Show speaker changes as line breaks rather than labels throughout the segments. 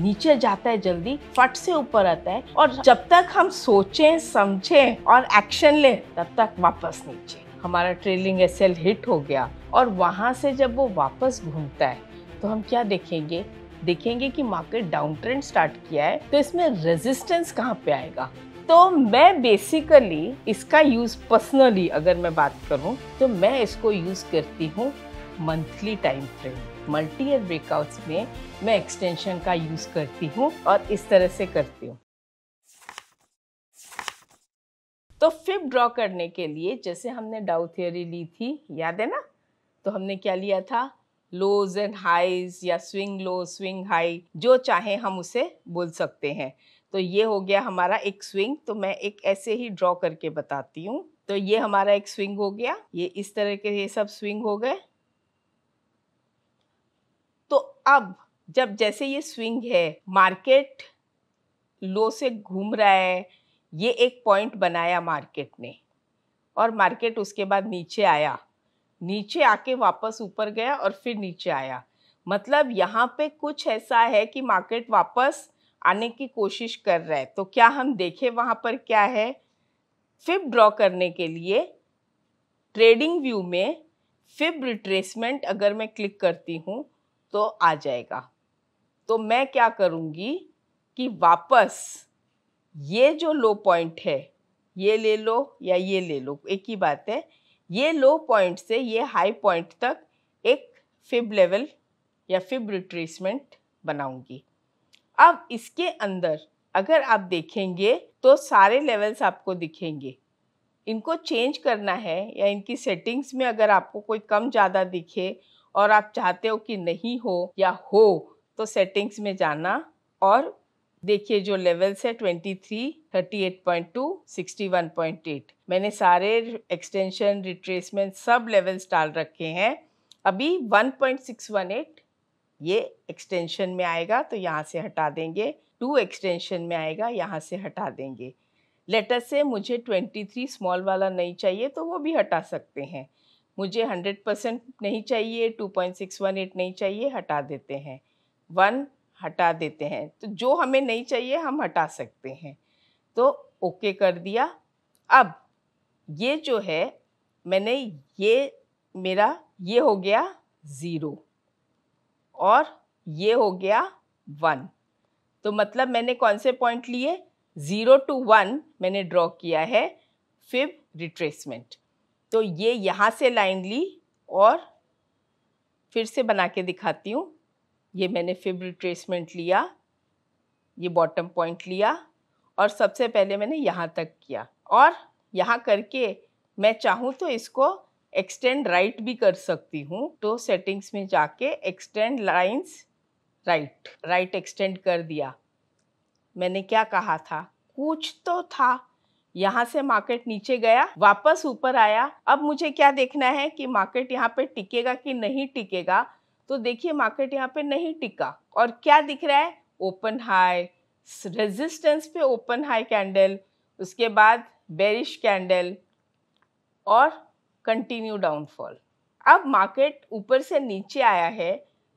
नीचे जाता है जल्दी फट से ऊपर आता है और जब तक हम सोचें समझें और एक्शन लें तब तक वापस नीचे हमारा ट्रेलिंग एल हिट हो गया और वहां से जब वो वापस घूमता है तो हम क्या देखेंगे देखेंगे कि मार्केट डाउन ट्रेंड स्टार्ट किया है तो इसमें रेजिस्टेंस कहाँ पे आएगा तो मैं बेसिकली इसका यूज़ पर्सनली अगर मैं बात करूँ तो मैं इसको यूज़ करती हूँ monthly time frame multi year breakouts में मैं एक्सटेंशन का यूज़ करती हूँ और इस तरह से करती हूँ तो फिप ड्रॉ करने के लिए जैसे हमने डाउ थियोरी ली थी याद है ना तो हमने क्या लिया था लोज एंड हाइज या स्विंग लो स्विंग हाई जो चाहे हम उसे बोल सकते हैं तो ये हो गया हमारा एक स्विंग तो मैं एक ऐसे ही ड्रॉ करके बताती हूँ तो ये हमारा एक स्विंग हो गया ये इस तरह के ये सब स्विंग हो गए तो अब जब जैसे ये स्विंग है मार्केट लो से घूम रहा है ये एक पॉइंट बनाया मार्केट ने और मार्केट उसके बाद नीचे आया नीचे आके वापस ऊपर गया और फिर नीचे आया मतलब यहाँ पे कुछ ऐसा है कि मार्केट वापस आने की कोशिश कर रहा है तो क्या हम देखें वहाँ पर क्या है फिब ड्रॉ करने के लिए ट्रेडिंग व्यू में फिब रिट्रेसमेंट अगर मैं क्लिक करती हूँ तो आ जाएगा तो मैं क्या करूँगी कि वापस ये जो लो पॉइंट है ये ले लो या ये ले लो एक ही बात है ये लो पॉइंट से ये हाई पॉइंट तक एक फिब लेवल या फिब रिट्रेसमेंट बनाऊंगी अब इसके अंदर अगर आप देखेंगे तो सारे लेवल्स आपको दिखेंगे इनको चेंज करना है या इनकी सेटिंग्स में अगर आपको कोई कम ज़्यादा दिखे और आप चाहते हो कि नहीं हो या हो तो सेटिंग्स में जाना और देखिए जो लेवल्स है 23, 38.2, 61.8 मैंने सारे एक्सटेंशन रिट्रेसमेंट सब लेवल्स डाल रखे हैं अभी 1.618 ये एक्सटेंशन में आएगा तो यहाँ से हटा देंगे टू एक्सटेंशन में आएगा यहाँ से हटा देंगे लेटर से मुझे 23 स्मॉल वाला नहीं चाहिए तो वो भी हटा सकते हैं मुझे 100 परसेंट नहीं चाहिए 2.618 नहीं चाहिए हटा देते हैं वन हटा देते हैं तो जो हमें नहीं चाहिए हम हटा सकते हैं तो ओके कर दिया अब ये जो है मैंने ये मेरा ये हो गया ज़ीरो और ये हो गया वन तो मतलब मैंने कौन से पॉइंट लिए ज़ीरो टू वन मैंने ड्रॉ किया है फिब रिट्रेसमेंट तो ये यहाँ से लाइन ली और फिर से बना के दिखाती हूँ ये मैंने फिब रिट्रेसमेंट लिया ये बॉटम पॉइंट लिया और सबसे पहले मैंने यहाँ तक किया और यहाँ करके मैं चाहूँ तो इसको एक्सटेंड राइट भी कर सकती हूँ तो सेटिंग्स में जाके extend lines right right extend कर दिया मैंने क्या कहा था कुछ तो था यहाँ से मार्केट नीचे गया वापस ऊपर आया अब मुझे क्या देखना है कि मार्केट यहाँ पे टिकेगा कि नहीं टिकेगा तो देखिए मार्केट यहाँ पे नहीं टिका और क्या दिख रहा है ओपन हाई रेजिस्टेंस पे ओपन हाई कैंडल उसके बाद बेरिश कैंडल और कंटिन्यू डाउनफॉल अब मार्केट ऊपर से नीचे आया है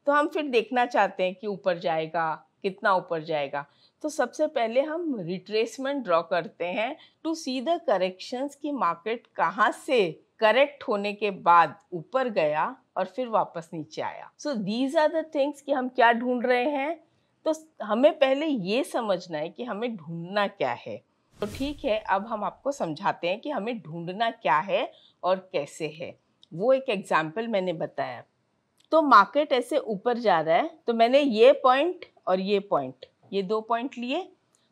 तो हम फिर देखना चाहते हैं कि ऊपर जाएगा कितना ऊपर जाएगा तो सबसे पहले हम रिट्रेसमेंट ड्रॉ करते हैं टू सी द करेक्शंस की मार्केट कहाँ से करेक्ट होने के बाद ऊपर गया और फिर वापस नीचे आया so these are the things कि हम क्या ढूंढ रहे हैं तो हमें पहले ये समझना है कि हमें ढूंढना क्या है तो ठीक है अब हम आपको समझाते हैं कि हमें ढूंढना क्या है और कैसे है वो एक एग्जाम्पल मैंने बताया तो मार्केट ऐसे ऊपर जा रहा है तो मैंने ये पॉइंट और ये पॉइंट ये दो पॉइंट लिए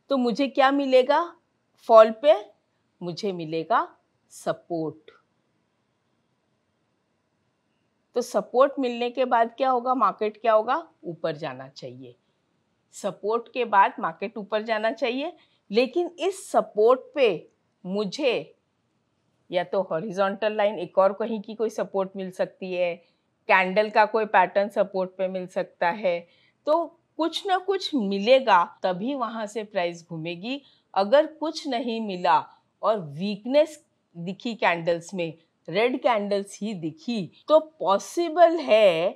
तो मुझे क्या मिलेगा फॉल पे मुझे मिलेगा सपोर्ट तो सपोर्ट मिलने के बाद क्या होगा मार्केट क्या होगा ऊपर जाना चाहिए सपोर्ट के बाद मार्केट ऊपर जाना चाहिए लेकिन इस सपोर्ट पे मुझे या तो हॉरिजॉन्टल लाइन एक और कहीं की कोई सपोर्ट मिल सकती है कैंडल का कोई पैटर्न सपोर्ट पे मिल सकता है तो कुछ ना कुछ मिलेगा तभी वहाँ से प्राइस घूमेगी अगर कुछ नहीं मिला और वीकनेस दिखी कैंडल्स में रेड कैंडल्स ही दिखी तो पॉसिबल है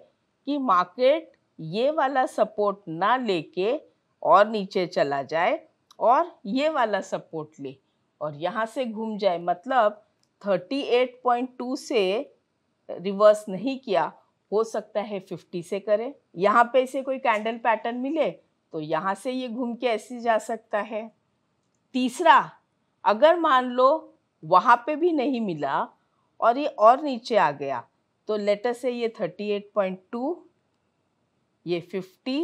कि मार्केट ये वाला सपोर्ट ना लेके और नीचे चला जाए और ये वाला सपोर्ट ले और यहाँ से घूम जाए मतलब 38.2 से रिवर्स नहीं किया हो सकता है फिफ्टी से करें यहाँ पे इसे कोई कैंडल पैटर्न मिले तो यहाँ से ये घूम के ऐसे जा सकता है तीसरा अगर मान लो वहाँ पे भी नहीं मिला और ये और नीचे आ गया तो लेटर से ये थर्टी एट पॉइंट टू ये फिफ्टी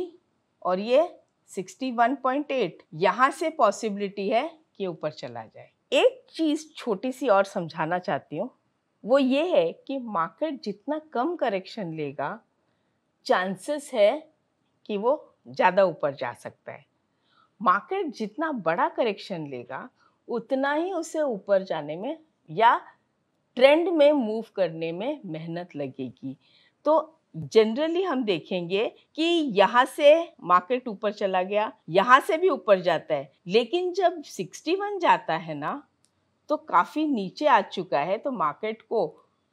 और ये सिक्सटी वन पॉइंट एट यहाँ से पॉसिबिलिटी है कि ऊपर चला जाए एक चीज़ छोटी सी और समझाना चाहती हूँ वो ये है कि मार्केट जितना कम करेक्शन लेगा चांसेस है कि वो ज़्यादा ऊपर जा सकता है मार्केट जितना बड़ा करेक्शन लेगा उतना ही उसे ऊपर जाने में या ट्रेंड में मूव करने में मेहनत लगेगी तो जनरली हम देखेंगे कि यहाँ से मार्केट ऊपर चला गया यहाँ से भी ऊपर जाता है लेकिन जब 61 जाता है ना तो काफ़ी नीचे आ चुका है तो मार्केट को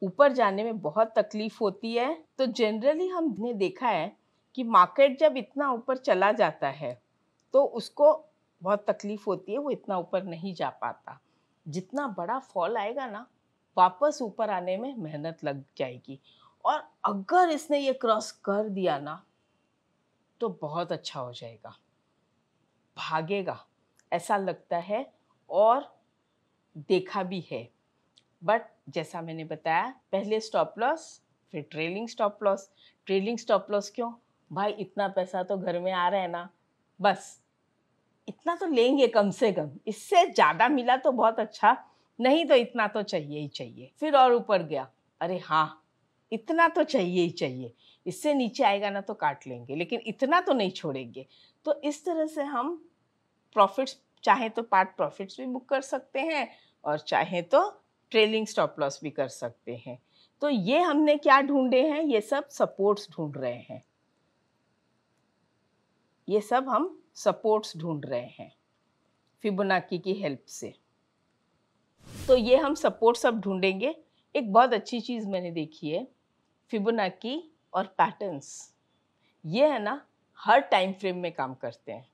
ऊपर जाने में बहुत तकलीफ होती है तो जनरली हमने देखा है कि मार्केट जब इतना ऊपर चला जाता है तो उसको बहुत तकलीफ होती है वो इतना ऊपर नहीं जा पाता जितना बड़ा फॉल आएगा ना वापस ऊपर आने में मेहनत लग जाएगी और अगर इसने ये क्रॉस कर दिया ना तो बहुत अच्छा हो जाएगा भागेगा ऐसा लगता है और देखा भी है बट जैसा मैंने बताया पहले स्टॉप लॉस फिर trailing stop loss trailing stop loss क्यों भाई इतना पैसा तो घर में आ रहा है ना बस इतना तो लेंगे कम से कम इससे ज़्यादा मिला तो बहुत अच्छा नहीं तो इतना तो चाहिए ही चाहिए फिर और ऊपर गया अरे हाँ इतना तो चाहिए ही चाहिए इससे नीचे आएगा ना तो काट लेंगे लेकिन इतना तो नहीं छोड़ेंगे तो इस तरह से हम प्रॉफिट्स चाहे तो पार्ट प्रॉफिट्स भी बुक कर सकते हैं और चाहे तो ट्रेलिंग स्टॉप लॉस भी कर सकते हैं तो ये हमने क्या ढूंढे हैं ये सब सपोर्ट्स ढूंढ रहे हैं ये सब हम सपोर्ट्स ढूंढ रहे हैं फिबोनाकी की हेल्प से तो ये हम सपोर्ट्स अब ढूंढेंगे एक बहुत अच्छी चीज़ मैंने देखी है फिबोनाकी और पैटर्न्स ये है ना हर टाइम फ्रेम में काम करते हैं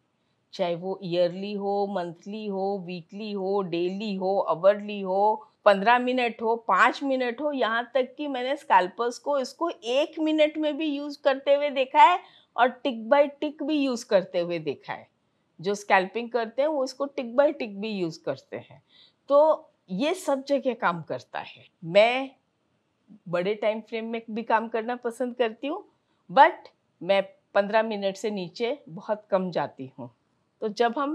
चाहे वो ईयरली हो मंथली हो वीकली हो डेली हो आवरली हो पंद्रह मिनट हो पाँच मिनट हो यहाँ तक कि मैंने स्कैल्पर्स को इसको एक मिनट में भी यूज़ करते हुए देखा है और टिक बाय टिक भी यूज़ करते हुए देखा है जो स्कैल्पिंग करते हैं वो इसको टिक बाय टिक भी यूज़ करते हैं तो ये सब जगह काम करता है मैं बड़े टाइम फ्रेम में भी काम करना पसंद करती हूँ बट मैं पंद्रह मिनट से नीचे बहुत कम जाती हूँ तो जब हम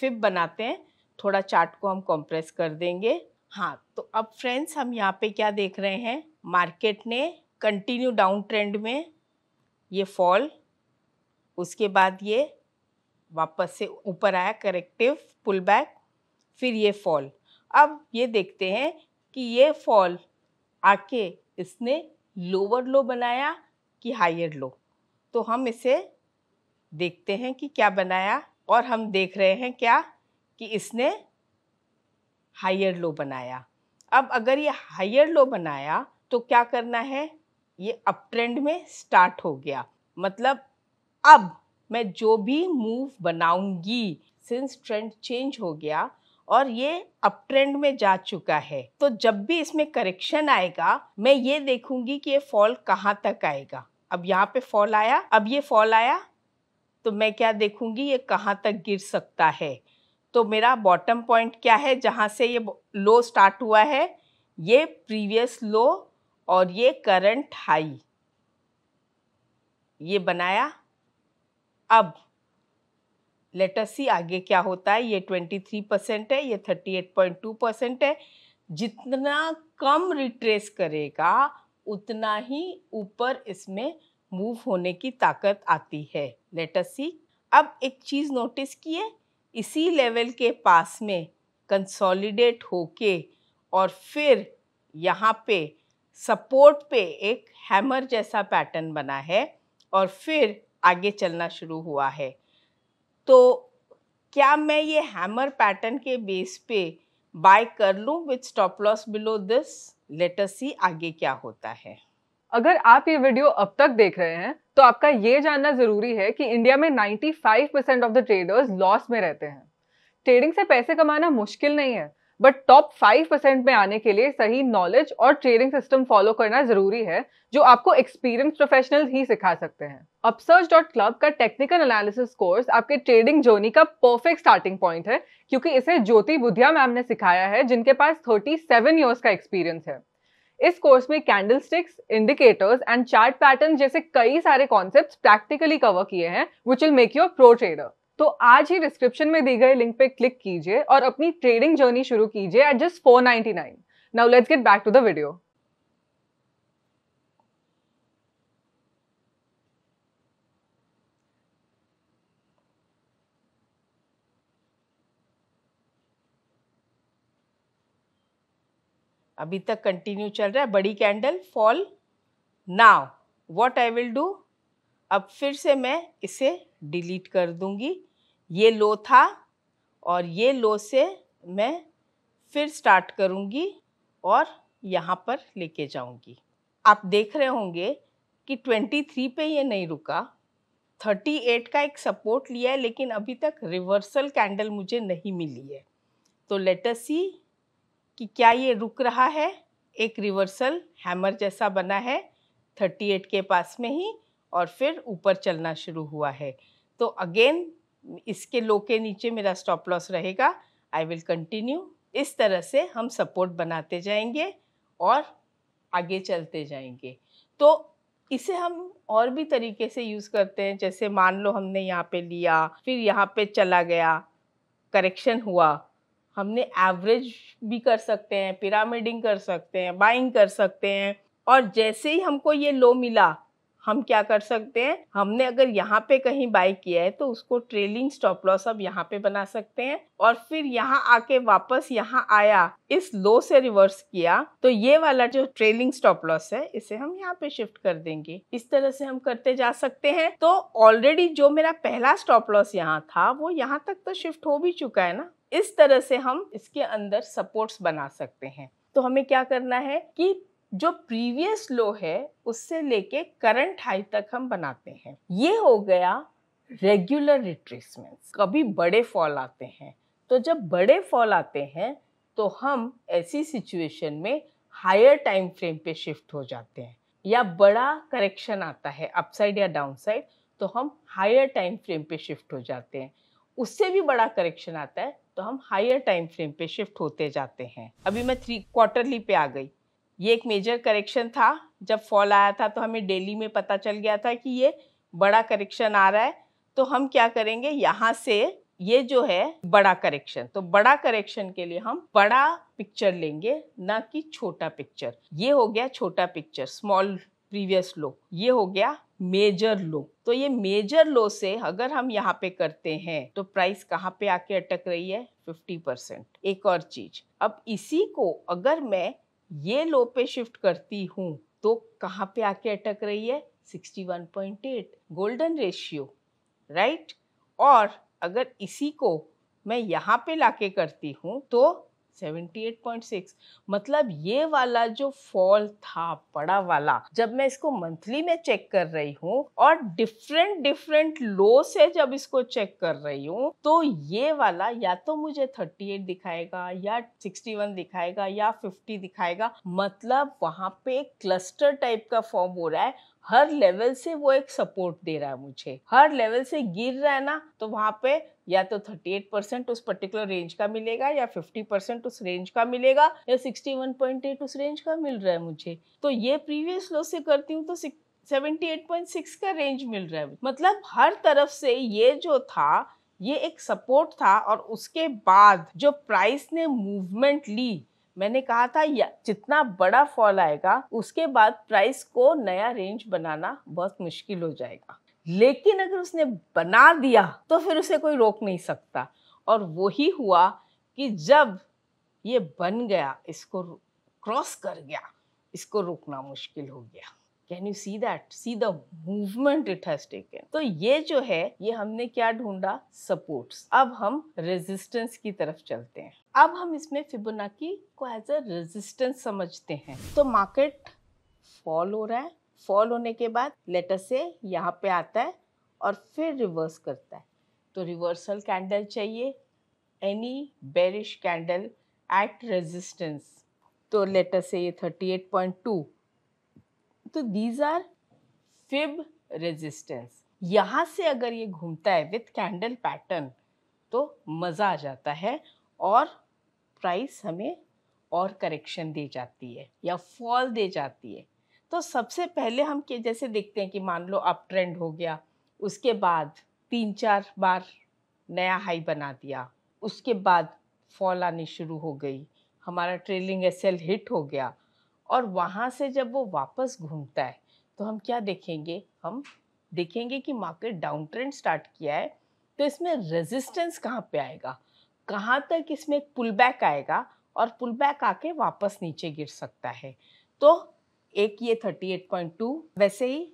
फिप बनाते हैं थोड़ा चाट को हम कंप्रेस कर देंगे हाँ तो अब फ्रेंड्स हम यहाँ पे क्या देख रहे हैं मार्केट ने कंटिन्यू डाउन ट्रेंड में ये फॉल उसके बाद ये वापस से ऊपर आया करेक्टिव पुल बैक फिर ये फॉल अब ये देखते हैं कि ये फॉल आके इसने लोअर लो बनाया कि हायर लो तो हम इसे देखते हैं कि क्या बनाया और हम देख रहे हैं क्या कि इसने हायर लो बनाया अब अगर ये हायर लो बनाया तो क्या करना है ये अप ट्रेंड में स्टार्ट हो गया मतलब अब मैं जो भी मूव बनाऊंगी सिंस ट्रेंड चेंज हो गया और ये अप ट्रेंड में जा चुका है तो जब भी इसमें करेक्शन आएगा मैं ये देखूंगी कि ये फॉल कहाँ तक आएगा अब यहाँ पे फॉल आया अब ये फॉल आया तो मैं क्या देखूंगी ये कहाँ तक गिर सकता है तो मेरा बॉटम पॉइंट क्या है जहाँ से ये लो स्टार्ट हुआ है ये प्रीवियस लो और ये करंट हाई ये बनाया अब लेटर सी आगे क्या होता है ये ट्वेंटी थ्री परसेंट है ये thirty eight point two percent है जितना कम रिट्रेस करेगा उतना ही ऊपर इसमें मूव होने की ताकत आती है लेट अस सी अब एक चीज़ नोटिस किए इसी लेवल के पास में कंसोलिडेट होके और फिर यहाँ पे सपोर्ट पे एक हैमर जैसा पैटर्न बना है और फिर आगे चलना शुरू हुआ है तो क्या मैं ये हैमर पैटर्न के बेस पे बाय कर लूँ with stop loss below this later see आगे क्या होता है अगर आप ये वीडियो अब तक देख रहे हैं तो आपका ये जानना जरूरी है कि इंडिया में 95 percent of the traders loss में रहते हैं ट्रेडिंग से पैसे कमाना मुश्किल नहीं है बट टॉप 5 परसेंट में आने के लिए सही नॉलेज और ट्रेडिंग सिस्टम फॉलो करना जरूरी है जो आपको एक्सपीरियंस प्रोफेशनल ही सिखा सकते हैं अपसर्च डॉट क्लब का टेक्निकल एनालिसिस कोर्स आपके ट्रेडिंग जर्नी का परफेक्ट स्टार्टिंग पॉइंट है क्योंकि इसे ज्योति बुधिया मैम ने सिखाया है जिनके पास 37 सेवन का एक्सपीरियंस है इस कोर्स में candlesticks indicators and chart pattern जैसे कई सारे कॉन्सेप्ट प्रैक्टिकली कवर किए हैं which will make you pro trader तो आज ही डिस्क्रिप्शन में दी गए लिंक पे क्लिक कीजिए और अपनी ट्रेडिंग जर्नी शुरू कीजिए at just four ninety nine now let's get back to the video अभी तक कंटिन्यू चल रहा है बड़ी candle fall now what I will do अब फिर से मैं इसे डिलीट कर दूंगी ये लो था और ये लो से मैं फिर स्टार्ट करूंगी और यहाँ पर लेके जाऊंगी आप देख रहे होंगे कि 23 पे ये नहीं रुका 38 का एक सपोर्ट लिया है लेकिन अभी तक रिवर्सल कैंडल मुझे नहीं मिली है तो लेटस सी कि क्या ये रुक रहा है एक रिवर्सल हैमर जैसा बना है 38 के पास में ही और फिर ऊपर चलना शुरू हुआ है तो अगेन इसके लो के नीचे मेरा स्टॉप लॉस रहेगा आई विल कंटिन्यू इस तरह से हम सपोर्ट बनाते जाएंगे और आगे चलते जाएंगे तो इसे हम और भी तरीके से यूज़ करते हैं जैसे मान लो हमने यहाँ पे लिया फिर यहाँ पे चला गया करेक्शन हुआ हमने एवरेज भी कर सकते हैं पिरामिडिंग कर सकते हैं बाइंग कर सकते हैं और जैसे ही हमको ये लो मिला हम क्या कर सकते हैं हमने अगर यहाँ पे कहीं बाई किया है तो उसको ट्रेलिंग स्टॉप लॉस अब यहाँ पे बना सकते हैं और फिर यहाँ आके वापस यहाँ आया इस लो से रिवर्स किया तो ये वाला जो ट्रेलिंग स्टॉप लॉस है इसे हम यहाँ पे शिफ्ट कर देंगे इस तरह से हम करते जा सकते हैं तो ऑलरेडी जो मेरा पहला स्टॉप लॉस यहाँ था वो यहाँ तक तो शिफ्ट हो भी चुका है ना इस तरह से हम इसके अंदर सपोर्ट्स बना सकते हैं तो हमें क्या करना है कि जो प्रीवियस लो है उससे लेके करंट हाई तक हम बनाते हैं ये हो गया रेगुलर रिट्रेसमेंट्स कभी बड़े फॉल आते हैं तो जब बड़े फॉल आते हैं तो हम ऐसी सिचुएशन में हायर टाइम फ्रेम पे शिफ्ट हो जाते हैं या बड़ा करेक्शन आता है अपसाइड या डाउनसाइड तो हम हायर टाइम फ्रेम पे शिफ्ट हो जाते हैं उससे भी बड़ा करेक्शन आता है तो हम हायर टाइम फ्रेम पे शिफ्ट होते जाते हैं अभी मैं थ्री क्वार्टरली पे आ गई ये एक मेजर करेक्शन था जब फॉल आया था तो हमें डेली में पता चल गया था कि ये बड़ा करेक्शन आ रहा है तो हम क्या करेंगे यहाँ से ये जो है बड़ा करेक्शन तो बड़ा करेक्शन के लिए हम बड़ा पिक्चर लेंगे ना कि छोटा पिक्चर ये हो गया छोटा पिक्चर स्मॉल प्रीवियस लो ये हो गया मेजर लो तो ये मेजर लो से अगर हम यहाँ पे करते हैं तो प्राइस कहाँ पे आके अटक रही है 50 परसेंट एक और चीज अब इसी को अगर मैं ये लो पे शिफ्ट करती हूँ तो कहाँ पे आके अटक रही है 61.8 गोल्डन रेशियो राइट और अगर इसी को मैं यहाँ पे लाके करती हूँ तो 78.6 मतलब ये वाला जो फॉल था बड़ा वाला जब मैं इसको मंथली में चेक कर रही हूँ और डिफरेंट डिफरेंट लो से जब इसको चेक कर रही हूँ तो ये वाला या तो मुझे 38 दिखाएगा या 61 दिखाएगा या 50 दिखाएगा मतलब वहां पे क्लस्टर टाइप का फॉर्म हो रहा है हर लेवल से वो एक सपोर्ट दे रहा है मुझे हर लेवल से गिर रहा है ना तो वहाँ पे या तो 38 परसेंट उस पर्टिकुलर रेंज का मिलेगा या 50 परसेंट उस रेंज का मिलेगा या 61.8 उस रेंज का मिल रहा है मुझे तो ये प्रीवियस लो से करती हूँ तो 78.6 का रेंज मिल रहा है मतलब हर तरफ से ये जो था ये एक सपोर्ट था और उसके बाद जो प्राइस ने मूवमेंट ली मैंने कहा था या जितना बड़ा फॉल आएगा उसके बाद प्राइस को नया रेंज बनाना बहुत मुश्किल हो जाएगा लेकिन अगर उसने बना दिया तो फिर उसे कोई रोक नहीं सकता और वही हुआ कि जब ये बन गया इसको क्रॉस कर गया इसको रोकना मुश्किल हो गया can you see that see the movement it has taken तो ये जो है ये हमने क्या ढूंढा सपोर्ट्स अब हम रेजिस्टेंस की तरफ चलते हैं अब हम इसमें फिबोनाकी को एज अ रेजिस्टेंस समझते हैं तो मार्केट फॉल हो रहा है फॉल होने के बाद लेटर से यहाँ पे आता है और फिर रिवर्स करता है तो रिवर्सल कैंडल चाहिए any bearish candle at resistance तो लेटर से ये थर्टी एट पॉइंट टू तो दीज आर फिब रेजिस्टेंस यहाँ से अगर ये घूमता है विथ कैंडल पैटर्न तो मज़ा आ जाता है और प्राइस हमें और करेक्शन दे जाती है या फॉल दे जाती है तो सबसे पहले हम के जैसे देखते हैं कि मान लो अप ट्रेंड हो गया उसके बाद तीन चार बार नया हाई बना दिया उसके बाद फॉल आनी शुरू हो गई हमारा ट्रेलिंग एस हिट हो गया और वहाँ से जब वो वापस घूमता है तो हम क्या देखेंगे हम देखेंगे कि मार्केट डाउन ट्रेंड स्टार्ट किया है तो इसमें रेजिस्टेंस कहाँ पे आएगा कहाँ तक इसमें एक पुल बैक आएगा और पुल बैक आके वापस नीचे गिर सकता है तो एक ये 38.2 वैसे ही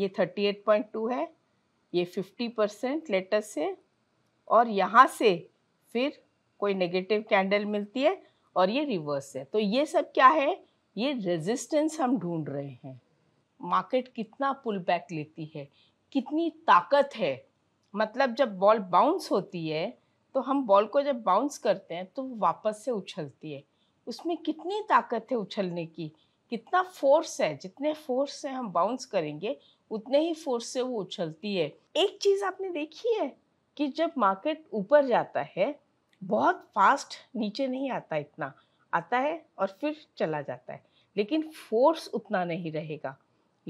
ये 38.2 है ये 50 परसेंट लेटर से और यहाँ से फिर कोई नेगेटिव कैंडल मिलती है और ये रिवर्स है तो ये सब क्या है ये रेजिस्टेंस हम ढूंढ रहे हैं मार्केट कितना पुल बैक लेती है कितनी ताकत है मतलब जब बॉल बाउंस होती है तो हम बॉल को जब बाउंस करते हैं तो वापस से उछलती है उसमें कितनी ताकत है उछलने की कितना फोर्स है जितने फोर्स से हम बाउंस करेंगे उतने ही फोर्स से वो उछलती है एक चीज़ आपने देखी है कि जब मार्केट ऊपर जाता है बहुत फास्ट नीचे नहीं आता इतना आता है और फिर चला जाता है लेकिन फोर्स उतना नहीं रहेगा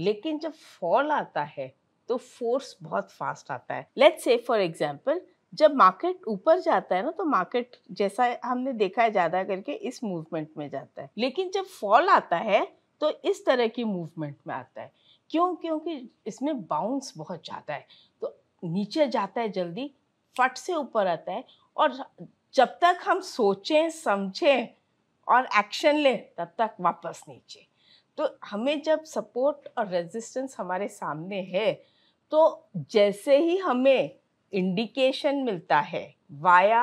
लेकिन जब फॉल आता है तो फोर्स बहुत फास्ट आता है लेट्स से फॉर एग्जाम्पल जब मार्केट ऊपर जाता है ना तो मार्केट जैसा हमने देखा है ज़्यादा करके इस मूवमेंट में जाता है लेकिन जब फॉल आता है तो इस तरह की मूवमेंट में आता है क्यों क्योंकि इसमें बाउंस बहुत ज़्यादा है तो नीचे जाता है जल्दी फट से ऊपर आता है और जब तक हम सोचें समझें और एक्शन लें तब तक वापस नीचे तो हमें जब सपोर्ट और रेजिस्टेंस हमारे सामने है तो जैसे ही हमें इंडिकेशन मिलता है वाया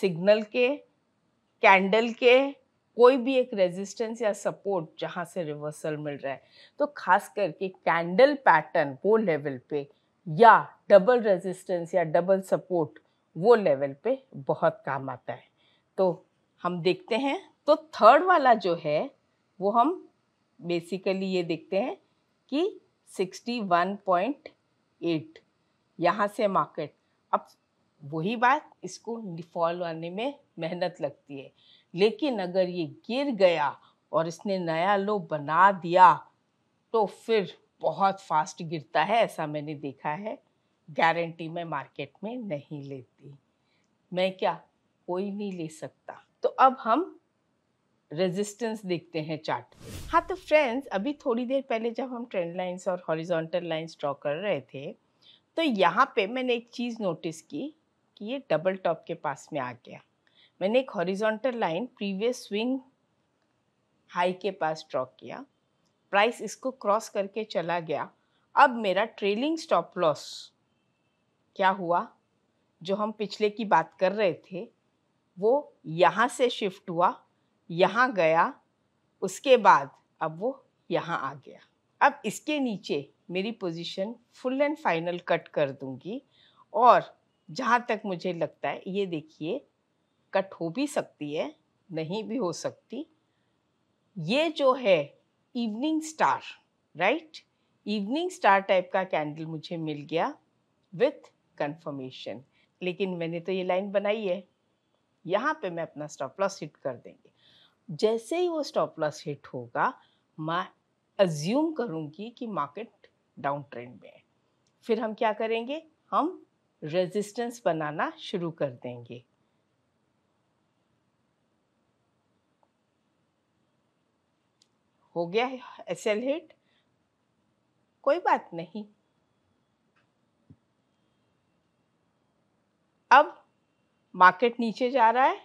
सिग्नल के कैंडल के कोई भी एक रेजिस्टेंस या सपोर्ट जहाँ से रिवर्सल मिल रहा है तो खास करके कैंडल पैटर्न वो लेवल पे या डबल रेजिस्टेंस या डबल सपोर्ट वो लेवल पे बहुत काम आता है तो हम देखते हैं तो थर्ड वाला जो है वो हम बेसिकली ये देखते हैं कि 61.8 यहाँ से मार्केट अब वही बात इसको डिफॉल आने में मेहनत लगती है लेकिन अगर ये गिर गया और इसने नया लो बना दिया तो फिर बहुत फास्ट गिरता है ऐसा मैंने देखा है गारंटी मैं मार्केट में नहीं लेती मैं क्या कोई नहीं ले सकता तो अब हम रेजिस्टेंस देखते हैं चार्ट हाँ तो फ्रेंड्स अभी थोड़ी देर पहले जब हम ट्रेंड लाइंस और हॉरिजॉन्टल लाइंस ड्रॉ कर रहे थे तो यहाँ पे मैंने एक चीज़ नोटिस की कि ये डबल टॉप के पास में आ गया मैंने एक horizontal line previous swing high के पास ड्रॉ किया प्राइस इसको क्रॉस करके चला गया अब मेरा ट्रेलिंग स्टॉप लॉस क्या हुआ जो हम पिछले की बात कर रहे थे वो यहाँ से शिफ्ट हुआ यहाँ गया उसके बाद अब वो यहाँ आ गया अब इसके नीचे मेरी position full and final cut कर दूंगी और जहाँ तक मुझे लगता है ये देखिए कट हो भी सकती है नहीं भी हो सकती ये जो है evening star right evening star type का कैंडल मुझे मिल गया विथ कंफर्मेशन लेकिन मैंने तो ये लाइन बनाई है यहाँ पे मैं अपना स्टॉप लॉस हिट कर देंगे जैसे ही वो स्टॉप लॉस हिट होगा मैं अज्यूम करूँगी कि मार्केट डाउन ट्रेंड में है फिर हम क्या करेंगे हम रेजिस्टेंस बनाना शुरू कर देंगे हो गया एस एल हिट कोई बात नहीं अब मार्केट नीचे जा रहा है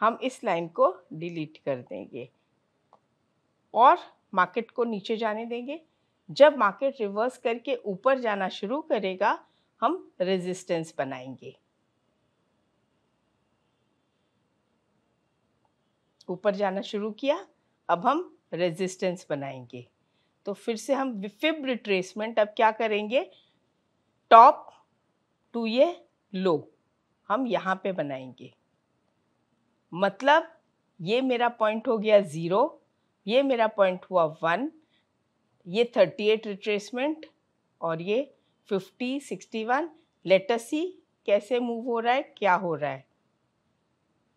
हम इस लाइन को डिलीट कर देंगे और मार्केट को नीचे जाने देंगे जब मार्केट रिवर्स करके ऊपर जाना शुरू करेगा हम रेजिस्टेंस बनाएंगे ऊपर जाना शुरू किया अब हम रेजिस्टेंस बनाएंगे तो फिर से हम फिब रिट्रेसमेंट अब क्या करेंगे टॉप टू ये लो हम यहाँ पे बनाएंगे मतलब ये मेरा पॉइंट हो गया ज़ीरो ये मेरा पॉइंट हुआ वन ये थर्टी एट रिट्रेसमेंट और ये फिफ्टी सिक्सटी वन लेटसी कैसे मूव हो रहा है क्या हो रहा है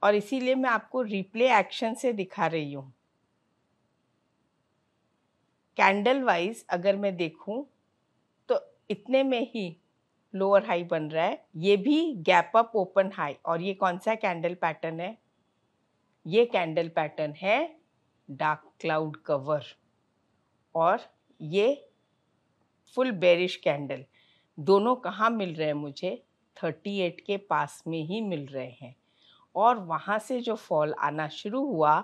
और इसीलिए मैं आपको रिप्ले एक्शन से दिखा रही हूँ कैंडल वाइज अगर मैं देखूँ तो इतने में ही लोअर हाई बन रहा है ये भी गैप अप ओपन हाई और ये कौन सा कैंडल पैटर्न है ये कैंडल पैटर्न है डार्क क्लाउड कवर और ये फुल बेरिश कैंडल दोनों कहाँ मिल रहे हैं मुझे 38 के पास में ही मिल रहे हैं और वहाँ से जो फॉल आना शुरू हुआ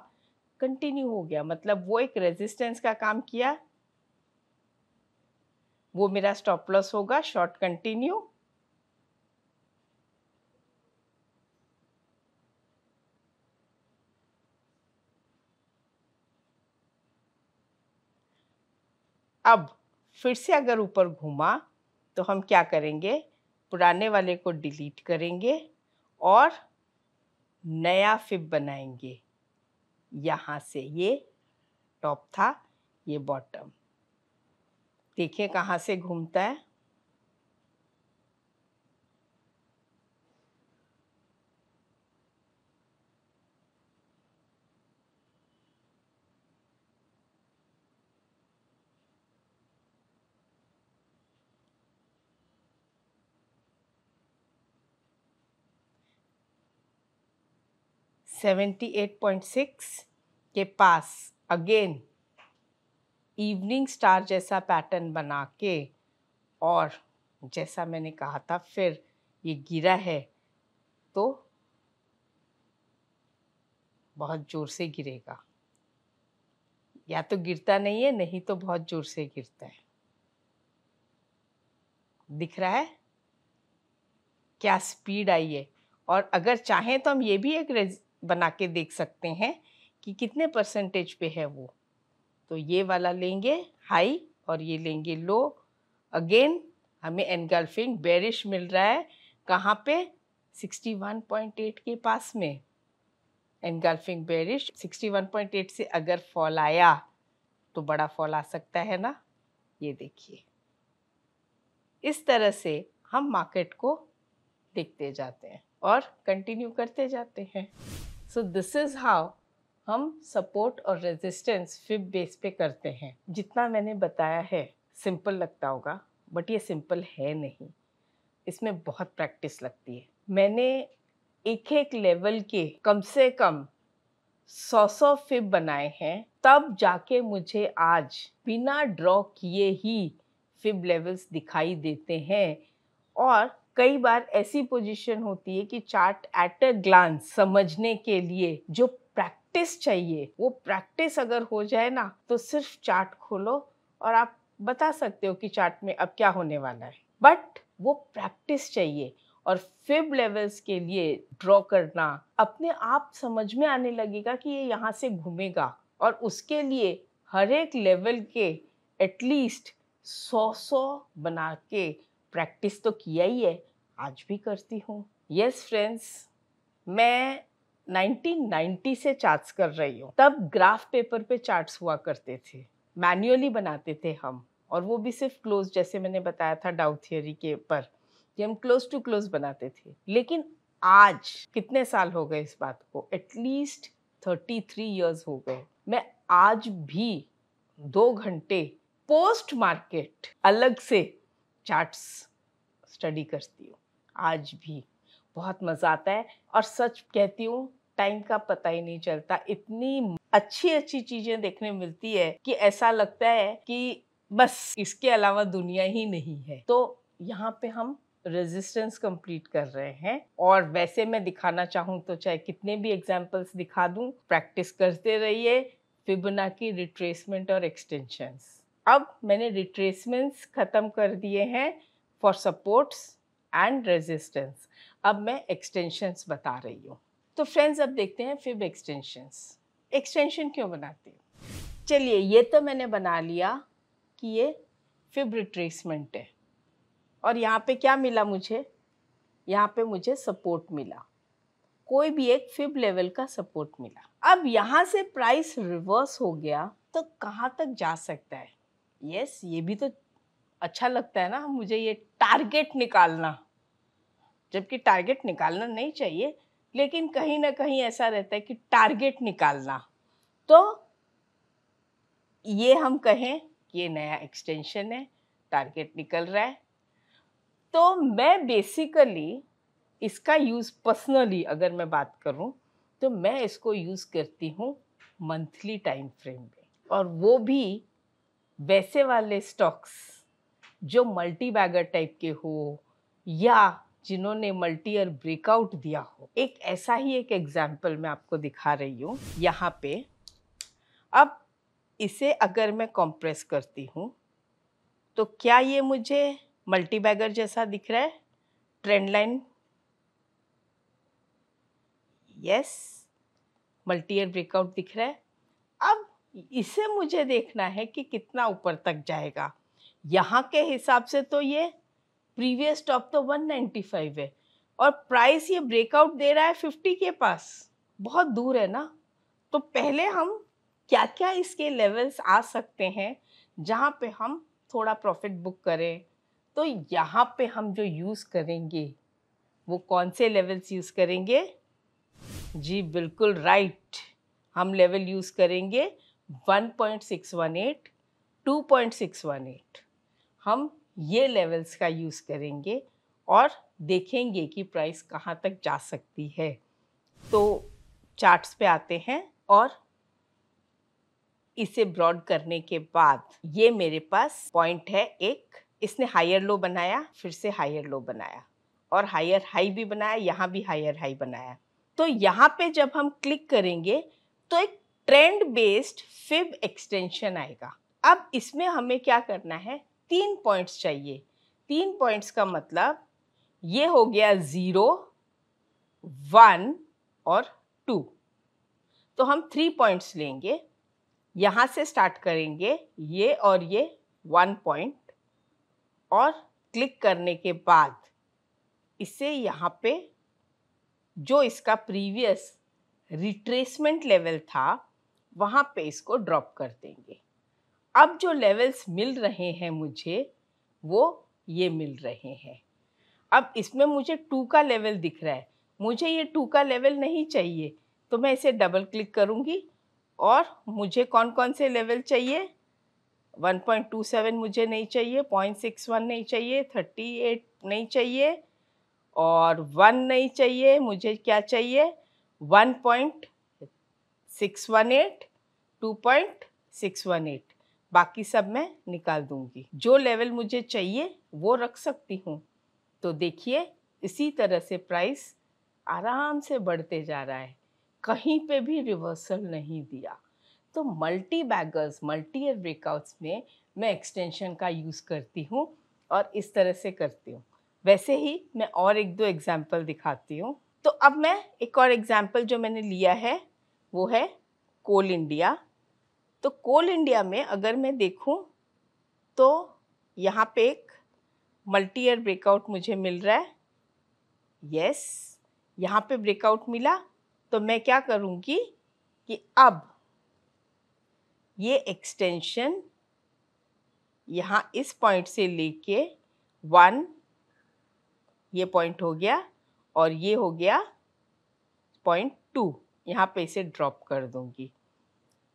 कंटिन्यू हो गया मतलब वो एक रेजिस्टेंस का काम किया वो मेरा स्टॉप लॉस होगा शॉर्ट कंटिन्यू अब फिर से अगर ऊपर घूमा तो हम क्या करेंगे पुराने वाले को डिलीट करेंगे और नया फिब बनाएंगे यहाँ से ये टॉप था ये बॉटम देखिए कहाँ से घूमता है 78.6 के पास अगेन इवनिंग स्टार जैसा पैटर्न बना के और जैसा मैंने कहा था फिर ये गिरा है तो बहुत ज़ोर से गिरेगा या तो गिरता नहीं है नहीं तो बहुत ज़ोर से गिरता है दिख रहा है क्या स्पीड आई है और अगर चाहें तो हम ये भी एक बना के देख सकते हैं कि कितने परसेंटेज पे है वो तो ये वाला लेंगे हाई और ये लेंगे लो अगेन हमें एनगल्फिंग बेरिश मिल रहा है कहाँ पे 61.8 के पास में एनगल्फिंग बेरिश 61.8 से अगर फॉल आया तो बड़ा फॉल आ सकता है ना ये देखिए इस तरह से हम मार्केट को देखते जाते हैं और कंटिन्यू करते जाते हैं सो दिस इज़ हाउ हम सपोर्ट और रेजिस्टेंस फिब बेस पे करते हैं जितना मैंने बताया है सिंपल लगता होगा बट ये सिंपल है नहीं इसमें बहुत प्रैक्टिस लगती है मैंने एक एक लेवल के कम से कम सौ सौ फिब बनाए हैं तब जाके मुझे आज बिना ड्रॉ किए ही फिब लेवल्स दिखाई देते हैं और कई बार ऐसी पोजीशन होती है कि चार्ट एट अ ग्लांस समझने के लिए जो प्रैक्टिस चाहिए वो प्रैक्टिस अगर हो जाए ना तो सिर्फ चार्ट खोलो और आप बता सकते हो कि चार्ट में अब क्या होने वाला है बट वो प्रैक्टिस चाहिए और फिब लेवल्स के लिए ड्रॉ करना अपने आप समझ में आने लगेगा कि ये यहाँ से घूमेगा और उसके लिए हर एक लेवल के एटलीस्ट सौ सौ बना के प्रैक्टिस तो किया ही है आज भी करती हूँ यस फ्रेंड्स मैं 1990 से चार्ट्स कर रही हूँ तब ग्राफ पेपर पे चार्ट्स हुआ करते थे मैन्युअली बनाते थे हम और वो भी सिर्फ क्लोज जैसे मैंने बताया था डाउ थियोरी के पर कि हम क्लोज टू क्लोज बनाते थे लेकिन आज कितने साल हो गए इस बात को एटलीस्ट थर्टी थ्री ईयर्स हो गए मैं आज भी दो घंटे पोस्ट मार्केट अलग से चार्ट्स स्टडी करती हूँ आज भी बहुत मज़ा आता है और सच कहती हूँ टाइम का पता ही नहीं चलता इतनी अच्छी अच्छी चीज़ें देखने मिलती है कि ऐसा लगता है कि बस इसके अलावा दुनिया ही नहीं है तो यहाँ पे हम रेजिस्टेंस कंप्लीट कर रहे हैं और वैसे मैं दिखाना चाहूँ तो चाहे कितने भी एग्जाम्पल्स दिखा दूँ प्रैक्टिस करते रहिए फिबना की रिट्रेसमेंट और एक्सटेंशंस अब मैंने रिट्रेसमेंट्स ख़त्म कर दिए हैं फॉर सपोर्ट्स एंड रेजिस्टेंस अब मैं एक्सटेंशंस बता रही हूँ तो फ्रेंड्स अब देखते हैं फिब एक्सटेंशंस एक्सटेंशन क्यों बनाते हैं चलिए ये तो मैंने बना लिया कि ये फिब रिट्रेसमेंट है और यहाँ पे क्या मिला मुझे यहाँ पे मुझे सपोर्ट मिला कोई भी एक फिब लेवल का सपोर्ट मिला अब यहाँ से प्राइस रिवर्स हो गया तो कहाँ तक जा सकता है यस ये भी तो अच्छा लगता है ना मुझे ये टारगेट निकालना जबकि टारगेट निकालना नहीं चाहिए लेकिन कहीं ना कहीं ऐसा रहता है कि टारगेट निकालना तो ये हम कहें कि ये नया एक्सटेंशन है टारगेट निकल रहा है तो मैं बेसिकली इसका यूज़ पर्सनली अगर मैं बात करूं तो मैं इसको यूज़ करती हूँ मंथली टाइम फ्रेम में और वो भी वैसे वाले स्टॉक्स जो मल्टी बैगर टाइप के हो या जिन्होंने मल्टी ईयर ब्रेकआउट दिया हो एक ऐसा ही एक एग्जाम्पल मैं आपको दिखा रही हूँ यहाँ पे अब इसे अगर मैं कंप्रेस करती हूँ तो क्या ये मुझे मल्टी बैगर जैसा दिख रहा है trend line yes multi year breakout दिख रहा है इसे मुझे देखना है कि कितना ऊपर तक जाएगा यहाँ के हिसाब से तो ये प्रीवियस टॉप तो 195 है और प्राइस ये ब्रेकआउट दे रहा है 50 के पास बहुत दूर है ना तो पहले हम क्या क्या इसके लेवल्स आ सकते हैं जहाँ पे हम थोड़ा प्रॉफिट बुक करें तो यहाँ पे हम जो यूज़ करेंगे वो कौन से लेवल्स यूज़ करेंगे जी बिल्कुल राइट हम लेवल यूज़ करेंगे 1.618, 2.618 हम ये लेवल्स का यूज़ करेंगे और देखेंगे कि प्राइस कहाँ तक जा सकती है तो चार्ट्स पे आते हैं और इसे ब्रॉड करने के बाद ये मेरे पास पॉइंट है एक इसने हायर लो बनाया फिर से हायर लो बनाया और हायर हाई भी बनाया यहाँ भी हायर हाई बनाया तो यहाँ पे जब हम क्लिक करेंगे तो एक ट्रेंड बेस्ड फिब एक्सटेंशन आएगा अब इसमें हमें क्या करना है तीन पॉइंट्स चाहिए तीन पॉइंट्स का मतलब ये हो गया ज़ीरो वन और टू तो हम थ्री पॉइंट्स लेंगे यहाँ से स्टार्ट करेंगे ये और ये वन पॉइंट और क्लिक करने के बाद इसे यहाँ पे जो इसका प्रीवियस रिट्रेसमेंट लेवल था वहाँ पे इसको ड्रॉप कर देंगे अब जो लेवल्स मिल रहे हैं मुझे वो ये मिल रहे हैं अब इसमें मुझे टू का लेवल दिख रहा है मुझे ये टू का लेवल नहीं चाहिए तो मैं इसे डबल क्लिक करूँगी और मुझे कौन कौन से लेवल चाहिए 1.27 मुझे नहीं चाहिए 0.61 नहीं चाहिए 38 नहीं चाहिए और 1 नहीं चाहिए मुझे क्या चाहिए six one eight two point six one eight बाकी सब मैं निकाल दूंगी जो लेवल मुझे चाहिए वो रख सकती हूँ तो देखिए इसी तरह से प्राइस आराम से बढ़ते जा रहा है कहीं पे भी रिवर्सल नहीं दिया तो multi baggers multi year breakouts में मैं एक्सटेंशन का यूज़ करती हूँ और इस तरह से करती हूँ वैसे ही मैं और एक दो एग्जाम्पल दिखाती हूँ तो अब मैं एक और एग्जाम्पल जो मैंने लिया है वो है कोल इंडिया तो कोल इंडिया में अगर मैं देखूं तो यहाँ पे एक मल्टी ईयर ब्रेकआउट मुझे मिल रहा है यस यहाँ पे ब्रेकआउट मिला तो मैं क्या करूँगी कि अब ये एक्सटेंशन यहाँ इस पॉइंट से लेके वन ये पॉइंट हो गया और ये हो गया पॉइंट टू यहाँ पे इसे ड्रॉप कर दूंगी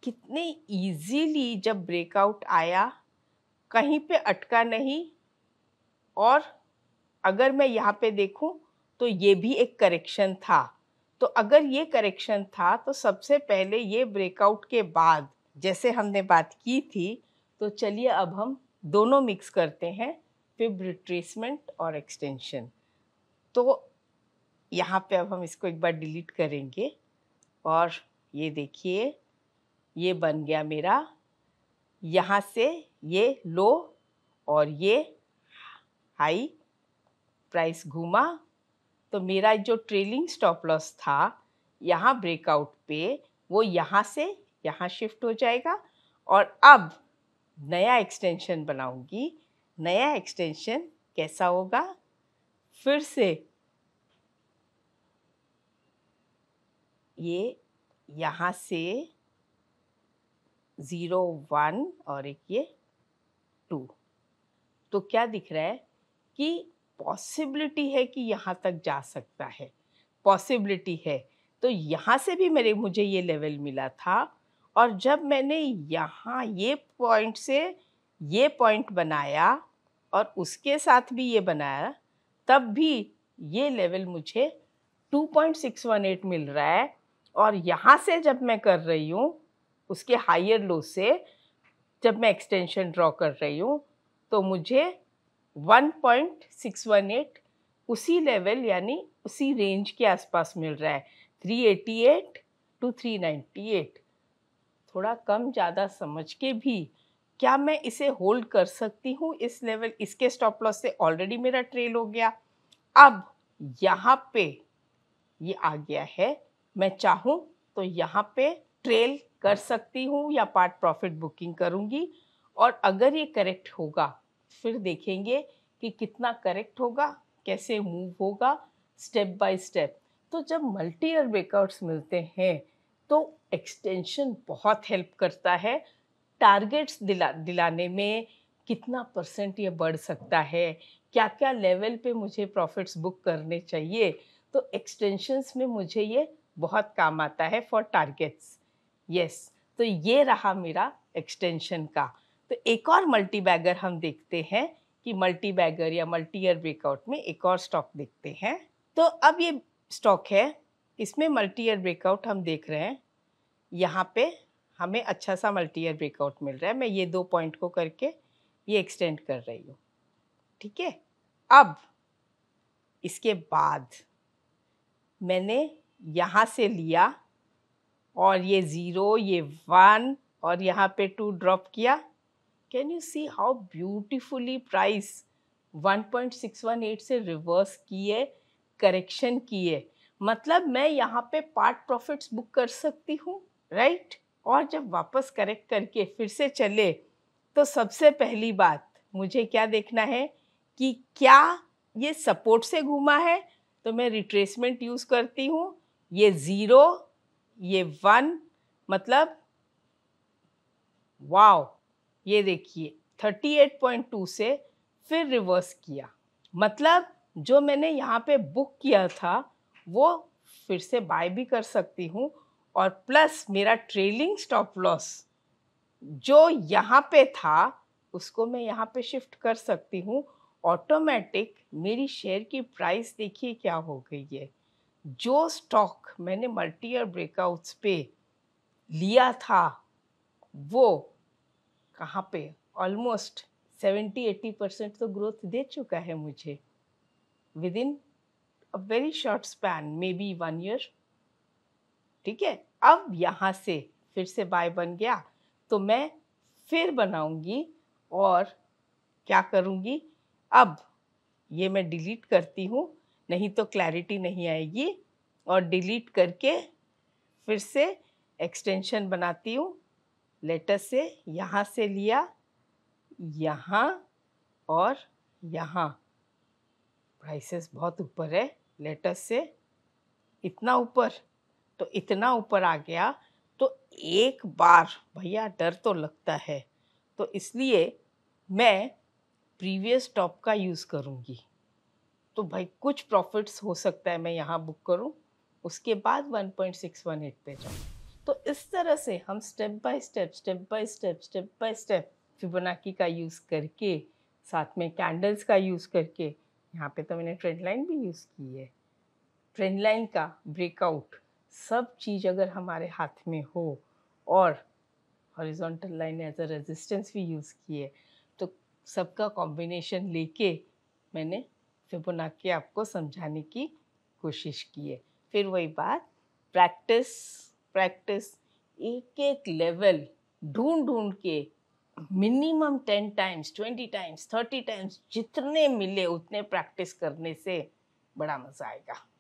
कितने इजीली जब ब्रेकआउट आया कहीं पे अटका नहीं और अगर मैं यहाँ पे देखूँ तो ये भी एक करेक्शन था तो अगर ये करेक्शन था तो सबसे पहले ये ब्रेकआउट के बाद जैसे हमने बात की थी तो चलिए अब हम दोनों मिक्स करते हैं फिब रिट्रेसमेंट और एक्सटेंशन तो यहाँ पे अब हम इसको एक बार डिलीट करेंगे और ये देखिए ये बन गया मेरा यहाँ से ये लो और ये हाई प्राइस घूमा तो मेरा जो ट्रेलिंग स्टॉप लॉस था यहाँ ब्रेकआउट पे वो यहाँ से यहाँ शिफ्ट हो जाएगा और अब नया एक्सटेंशन बनाऊंगी नया एक्सटेंशन कैसा होगा फिर से ये यहाँ से ज़ीरो वन और एक ये टू तो क्या दिख रहा है कि पॉसिबिलिटी है कि यहाँ तक जा सकता है पॉसिबिलिटी है तो यहाँ से भी मेरे मुझे ये लेवल मिला था और जब मैंने यहाँ ये पॉइंट से ये पॉइंट बनाया और उसके साथ भी ये बनाया तब भी ये लेवल मुझे 2.618 मिल रहा है और यहाँ से जब मैं कर रही हूँ उसके हायर लो से जब मैं एक्सटेंशन ड्रॉ कर रही हूँ तो मुझे 1.618 उसी लेवल यानी उसी रेंज के आसपास मिल रहा है 388 टू 398 थोड़ा कम ज़्यादा समझ के भी क्या मैं इसे होल्ड कर सकती हूँ इस लेवल इसके स्टॉप लॉस से ऑलरेडी मेरा ट्रेल हो गया अब यहाँ पे ये आ गया है मैं चाहूँ तो यहाँ पे ट्रेल कर सकती हूँ या पार्ट प्रॉफिट बुकिंग करूँगी और अगर ये करेक्ट होगा फिर देखेंगे कि कितना करेक्ट होगा कैसे मूव होगा स्टेप बाय स्टेप तो जब मल्टी ईयर ब्रेकआउट्स मिलते हैं तो एक्सटेंशन बहुत हेल्प करता है टारगेट्स दिला दिलाने में कितना परसेंट ये बढ़ सकता है क्या क्या लेवल पे मुझे प्रॉफिट्स बुक करने चाहिए तो एक्सटेंशंस में मुझे ये बहुत काम आता है फॉर टारगेट्स यस तो ये रहा मेरा एक्सटेंशन का तो एक और मल्टी बैगर हम देखते हैं कि मल्टी बैगर या मल्टी ईयर ब्रेकआउट में एक और स्टॉक देखते हैं तो अब ये स्टॉक है इसमें मल्टी ईयर ब्रेकआउट हम देख रहे हैं यहाँ पे हमें अच्छा सा मल्टी ईयर ब्रेकआउट मिल रहा है मैं ये दो पॉइंट को करके ये एक्सटेंड कर रही हूँ ठीक है अब इसके बाद मैंने यहाँ से लिया और ये ज़ीरो ये वन और यहाँ पे टू ड्रॉप किया can you see how beautifully price 1.618 से रिवर्स किए करेक्शन किए मतलब मैं यहाँ पे पार्ट प्रॉफिट्स बुक कर सकती हूँ राइट right? और जब वापस करेक्ट करके फिर से चले तो सबसे पहली बात मुझे क्या देखना है कि क्या ये सपोर्ट से घूमा है तो मैं रिट्रेसमेंट यूज़ करती हूँ ये ज़ीरो ये वन मतलब वाओ ये देखिए थर्टी एट पॉइंट टू से फिर रिवर्स किया मतलब जो मैंने यहाँ पे बुक किया था वो फिर से बाय भी कर सकती हूँ और प्लस मेरा ट्रेलिंग स्टॉप लॉस जो यहाँ पे था उसको मैं यहाँ पे शिफ्ट कर सकती हूँ ऑटोमेटिक मेरी शेयर की प्राइस देखिए क्या हो गई है जो स्टॉक मैंने मल्टी ईयर ब्रेकआउट्स पे लिया था वो कहाँ पे ऑलमोस्ट सेवेंटी एट्टी परसेंट तो ग्रोथ दे चुका है मुझे within a very short span maybe one year ठीक है अब यहाँ से फिर से बाय बन गया तो मैं फिर बनाऊंगी और क्या करूँगी अब ये मैं डिलीट करती हूँ नहीं तो क्लैरिटी नहीं आएगी और डिलीट करके फिर से एक्सटेंशन बनाती हूँ लेटर से यहाँ से लिया यहाँ और यहाँ प्राइसेस बहुत ऊपर है लेटर से इतना ऊपर तो इतना ऊपर आ गया तो एक बार भैया डर तो लगता है तो इसलिए मैं प्रीवियस टॉप का यूज़ करूँगी तो भाई कुछ प्रॉफिट्स हो सकता है मैं यहाँ बुक करूँ उसके बाद 1.618 पे जाऊँ तो इस तरह से हम step by step step by step step by step Fibonacci का यूज़ करके साथ में कैंडल्स का यूज़ करके यहाँ पे तो मैंने ट्रेंड लाइन भी यूज़ की है ट्रेंड लाइन का ब्रेकआउट सब चीज़ अगर हमारे हाथ में हो और horizontal line as a resistance भी यूज़ की है तो सबका कॉम्बिनेशन लेके मैंने के आपको समझाने की कोशिश की है फिर वही बात प्रैक्टिस प्रैक्टिस एक एक लेवल ढूंढ ढूंढ के minimum ten times twenty times thirty times जितने मिले उतने प्रैक्टिस करने से बड़ा मज़ा आएगा